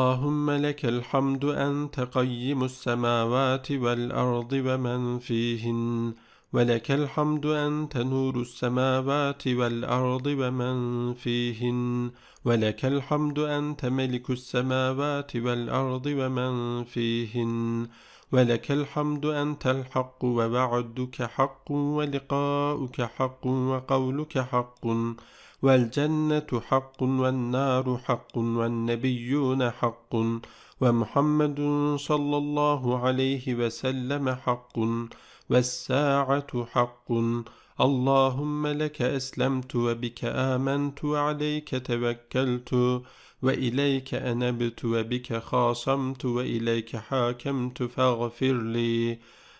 اللهم لك الحمد أنت قيم السماوات والأرض ومن فيهن ولك الحمد أنت نور السماوات والأرض ومن فيهن ولك الحمد أنت ملك السماوات والأرض ومن فيهن ولك الحمد أنت الحق ووعدك حق ولقاؤك حق وقولك حق والجنة حق والنار حق والنبيون حق ومحمد صلى الله عليه وسلم حق والساعة حق اللهم لك أسلمت وبك آمنت وعليك توكلت وإليك أنبت وبك خاصمت وإليك حاكمت فاغفر لي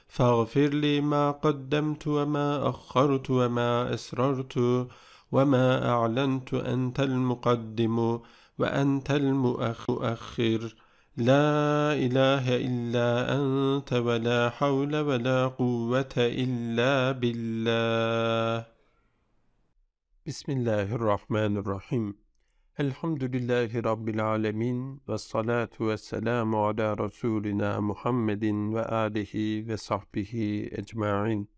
فاغفر لي ما قدمت وما أخرت وما أسررت وما أعلنت أنت المقدم وأنت المؤخر لا إله إلا أنت ولا حول ولا قوة إلا بالله بسم الله الرحمن الرحيم الحمد لله رب العالمين والصلاة والسلام على رسولنا محمد وآله وصحبه أجمعين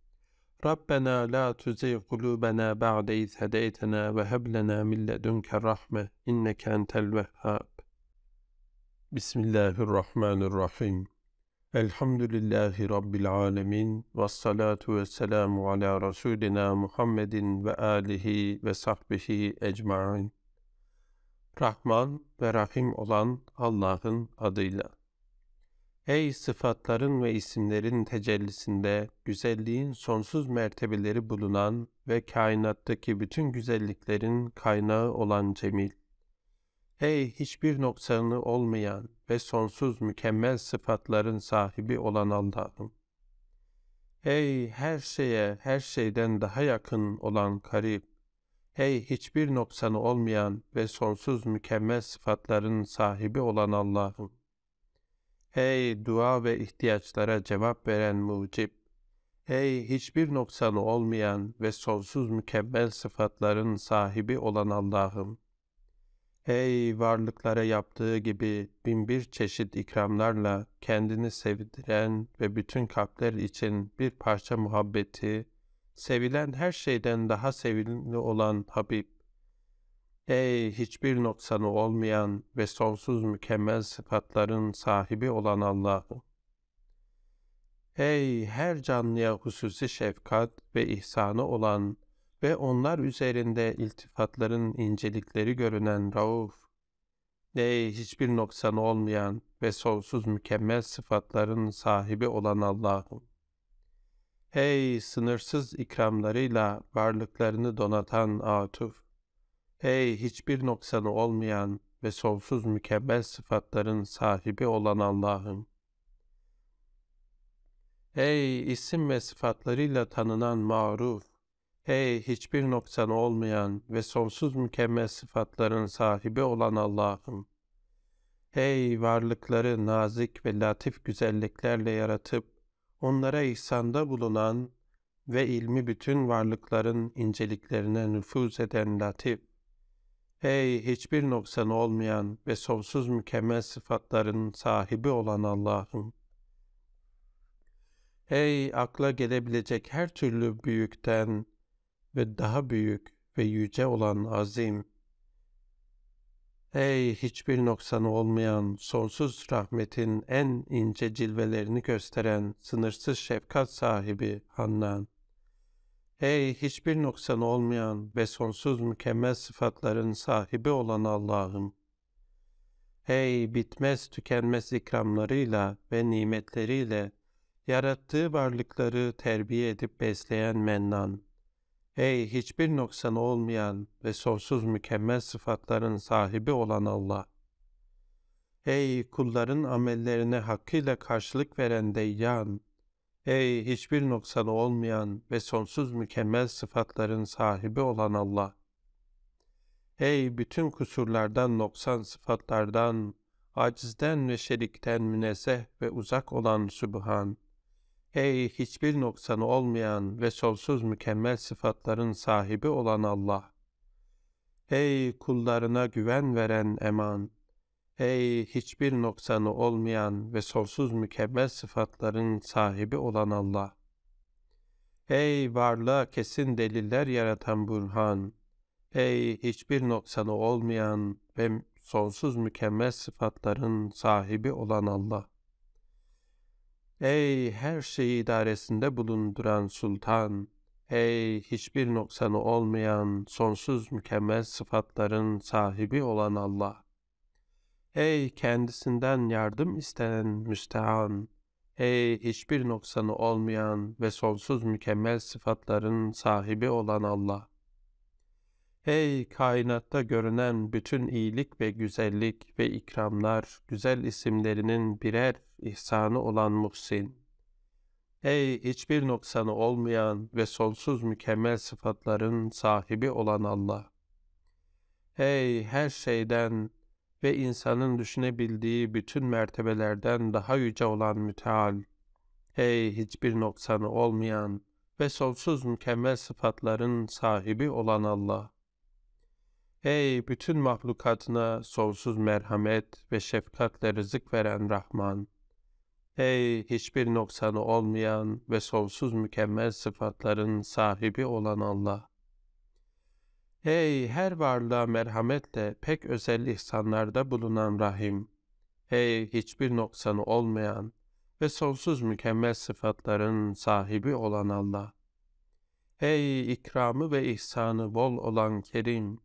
Rabbena la tuzey kulubena ba'de iz hedeytena ve heb lena min ledunke rahme inneke entel vehhab. Bismillahirrahmanirrahim. Elhamdülillahi Rabbil alemin. Ve salatu ve selamu ala Resulina Muhammedin ve alihi ve sahbihi ecma'in. Rahman ve Rahim olan Allah'ın adıyla. Ey sıfatların ve isimlerin tecellisinde güzelliğin sonsuz mertebeleri bulunan ve kainattaki bütün güzelliklerin kaynağı olan Cemil. Ey hiçbir noksanı olmayan ve sonsuz mükemmel sıfatların sahibi olan Allah'ım. Ey her şeye her şeyden daha yakın olan Karib. Ey hiçbir noksanı olmayan ve sonsuz mükemmel sıfatların sahibi olan Allah'ım. Ey dua ve ihtiyaçlara cevap veren mucip! Ey hiçbir noksanı olmayan ve sonsuz mükemmel sıfatların sahibi olan Allah'ım! Ey varlıklara yaptığı gibi binbir çeşit ikramlarla kendini sevdiren ve bütün kalpler için bir parça muhabbeti, sevilen her şeyden daha sevimli olan Habib! Ey hiçbir noksanı olmayan ve sonsuz mükemmel sıfatların sahibi olan Allah'ım! Ey her canlıya hususi şefkat ve ihsanı olan ve onlar üzerinde iltifatların incelikleri görünen Rauf! Ey hiçbir noksanı olmayan ve sonsuz mükemmel sıfatların sahibi olan Allah'ım! Ey sınırsız ikramlarıyla varlıklarını donatan Atuf! Ey hiçbir noksanı olmayan ve sonsuz mükemmel sıfatların sahibi olan Allah'ım! Ey isim ve sıfatlarıyla tanınan maruf! Ey hiçbir noksanı olmayan ve sonsuz mükemmel sıfatların sahibi olan Allah'ım! Ey varlıkları nazik ve latif güzelliklerle yaratıp, onlara ihsanda bulunan ve ilmi bütün varlıkların inceliklerine nüfuz eden latif, Ey hiçbir noksan olmayan ve sonsuz mükemmel sıfatların sahibi olan Allah'ım! Ey akla gelebilecek her türlü büyükten ve daha büyük ve yüce olan azim! Ey hiçbir noksanı olmayan sonsuz rahmetin en ince cilvelerini gösteren sınırsız şefkat sahibi Hannan! Ey hiçbir noksan olmayan ve sonsuz mükemmel sıfatların sahibi olan Allah'ım! Ey bitmez tükenmez ikramlarıyla ve nimetleriyle yarattığı varlıkları terbiye edip besleyen mennan! Ey hiçbir noksan olmayan ve sonsuz mükemmel sıfatların sahibi olan Allah! Ey kulların amellerine hakkıyla karşılık veren Deyyan! Ey hiçbir noksanı olmayan ve sonsuz mükemmel sıfatların sahibi olan Allah! Ey bütün kusurlardan, noksan sıfatlardan, acizden ve şerikten münezzeh ve uzak olan Subhan, Ey hiçbir noksanı olmayan ve sonsuz mükemmel sıfatların sahibi olan Allah! Ey kullarına güven veren eman! Ey hiçbir noksanı olmayan ve sonsuz mükemmel sıfatların sahibi olan Allah! Ey varlığa kesin deliller yaratan Burhan! Ey hiçbir noksanı olmayan ve sonsuz mükemmel sıfatların sahibi olan Allah! Ey her şeyi idaresinde bulunduran Sultan! Ey hiçbir noksanı olmayan sonsuz mükemmel sıfatların sahibi olan Allah! Ey kendisinden yardım istenen müstehan! Ey hiçbir noksanı olmayan ve sonsuz mükemmel sıfatların sahibi olan Allah! Ey kainatta görünen bütün iyilik ve güzellik ve ikramlar, güzel isimlerinin birer ihsanı olan Muhsin! Ey hiçbir noksanı olmayan ve sonsuz mükemmel sıfatların sahibi olan Allah! Ey her şeyden ve insanın düşünebildiği bütün mertebelerden daha yüce olan müteal. Ey hiçbir noksanı olmayan ve sonsuz mükemmel sıfatların sahibi olan Allah! Ey bütün mahlukatına sonsuz merhamet ve şefkatle rızık veren Rahman! Ey hiçbir noksanı olmayan ve sonsuz mükemmel sıfatların sahibi olan Allah! Hey her varlığa merhametle pek özel ihsanlarda bulunan Rahim! Hey hiçbir noksanı olmayan ve sonsuz mükemmel sıfatların sahibi olan Allah! Hey ikramı ve ihsanı bol olan Kerim!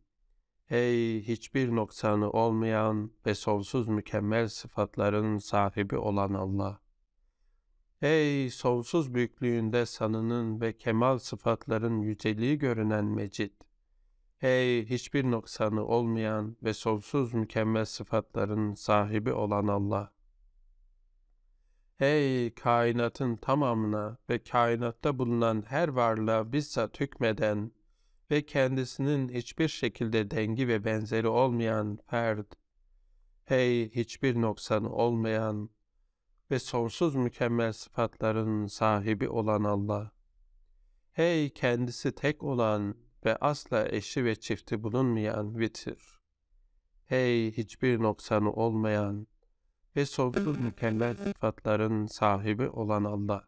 Hey hiçbir noksanı olmayan ve sonsuz mükemmel sıfatların sahibi olan Allah! Ey sonsuz büyüklüğünde sanının ve kemal sıfatların yüceliği görünen Mecid! Ey hiçbir noksanı olmayan ve sonsuz mükemmel sıfatların sahibi olan Allah! Ey kainatın tamamına ve kainatta bulunan her varlığa bizzat hükmeden ve kendisinin hiçbir şekilde dengi ve benzeri olmayan ferd! Hey hiçbir noksanı olmayan ve sonsuz mükemmel sıfatların sahibi olan Allah! Hey kendisi tek olan ve asla eşi ve çifti bulunmayan vitir. Hey hiçbir noksanı olmayan ve sonsuz mükemmel sıfatların sahibi olan Allah.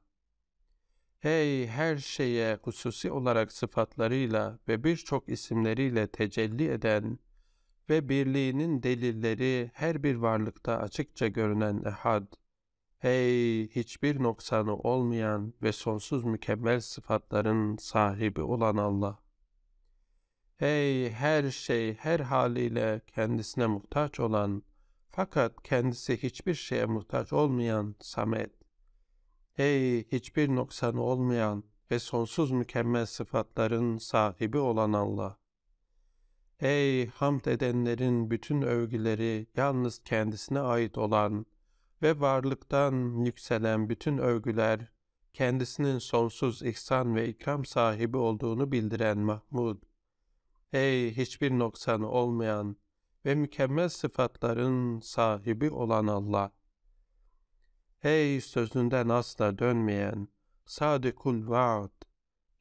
Hey her şeye hususi olarak sıfatlarıyla ve birçok isimleriyle tecelli eden ve birliğinin delilleri her bir varlıkta açıkça görünen ehad. Hey hiçbir noksanı olmayan ve sonsuz mükemmel sıfatların sahibi olan Allah. Ey her şey her haliyle kendisine muhtaç olan fakat kendisi hiçbir şeye muhtaç olmayan Samet. Ey hiçbir noksanı olmayan ve sonsuz mükemmel sıfatların sahibi olan Allah. Ey hamd edenlerin bütün övgüleri yalnız kendisine ait olan ve varlıktan yükselen bütün övgüler kendisinin sonsuz ihsan ve ikram sahibi olduğunu bildiren Mahmud. Ey hiçbir noksan olmayan ve mükemmel sıfatların sahibi olan Allah! Ey sözünden asla dönmeyen, sadikul vaad!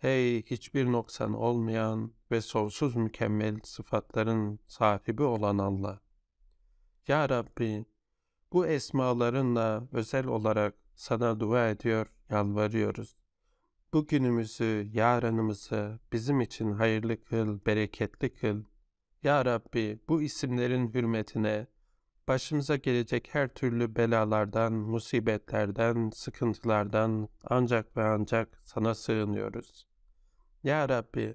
Ey hiçbir noksan olmayan ve sonsuz mükemmel sıfatların sahibi olan Allah! Ya Rabbi, bu esmalarınla özel olarak sana dua ediyor, yalvarıyoruz. Bugünümüzü, yarınımızı bizim için hayırlı kıl, bereketli kıl. Ya Rabbi bu isimlerin hürmetine başımıza gelecek her türlü belalardan, musibetlerden, sıkıntılardan ancak ve ancak sana sığınıyoruz. Ya Rabbi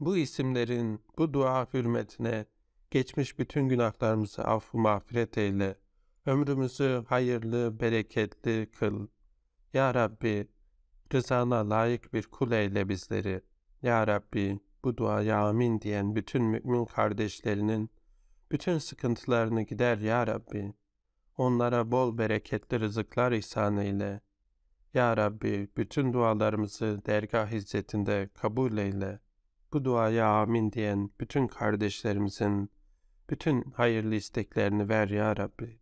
bu isimlerin, bu dua hürmetine geçmiş bütün günahlarımızı affı mağfiret eyle. Ömrümüzü hayırlı, bereketli kıl. Ya Rabbi rızana layık bir kuleyle bizleri. Ya Rabbi bu duaya amin diyen bütün mümin kardeşlerinin bütün sıkıntılarını gider Ya Rabbi. Onlara bol bereketli rızıklar ihsan eyle. Ya Rabbi bütün dualarımızı dergah hizmetinde kabul eyle. Bu duaya amin diyen bütün kardeşlerimizin bütün hayırlı isteklerini ver Ya Rabbi.